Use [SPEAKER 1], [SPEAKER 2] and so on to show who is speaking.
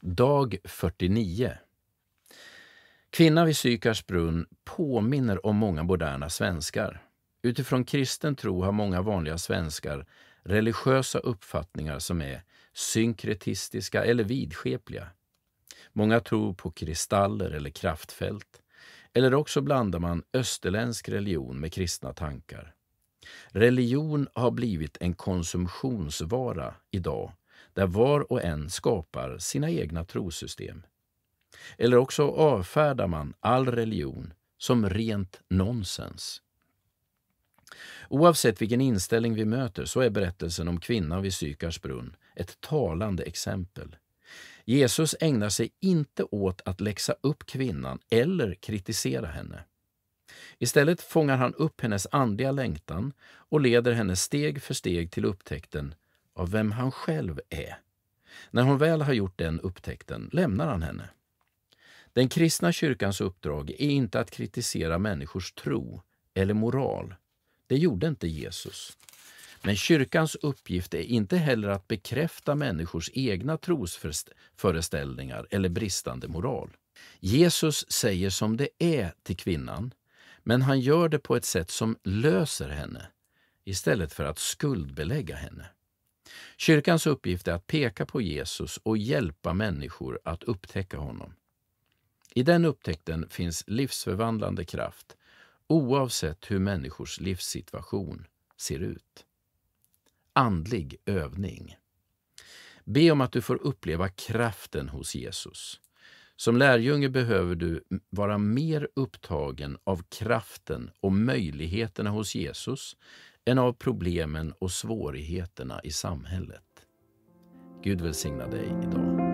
[SPEAKER 1] Dag 49. Kvinnan vid Sykars brunn påminner om många moderna svenskar. Utifrån kristen tro har många vanliga svenskar religiösa uppfattningar som är synkretistiska eller vidskepliga. Många tror på kristaller eller kraftfält. Eller också blandar man österländsk religion med kristna tankar. Religion har blivit en konsumtionsvara idag där var och en skapar sina egna trosystem. Eller också avfärdar man all religion som rent nonsens. Oavsett vilken inställning vi möter så är berättelsen om kvinnan vid Sykars brunn ett talande exempel. Jesus ägnar sig inte åt att läxa upp kvinnan eller kritisera henne. Istället fångar han upp hennes andliga längtan och leder henne steg för steg till upptäckten av vem han själv är. När hon väl har gjort den upptäckten lämnar han henne. Den kristna kyrkans uppdrag är inte att kritisera människors tro eller moral. Det gjorde inte Jesus. Men kyrkans uppgift är inte heller att bekräfta människors egna trosföreställningar eller bristande moral. Jesus säger som det är till kvinnan, men han gör det på ett sätt som löser henne istället för att skuldbelägga henne. Kyrkans uppgift är att peka på Jesus och hjälpa människor att upptäcka honom. I den upptäckten finns livsförvandlande kraft oavsett hur människors livssituation ser ut. Andlig övning. Be om att du får uppleva kraften hos Jesus. Som lärjunge behöver du vara mer upptagen av kraften och möjligheterna hos Jesus en av problemen och svårigheterna i samhället. Gud välsigna dig idag.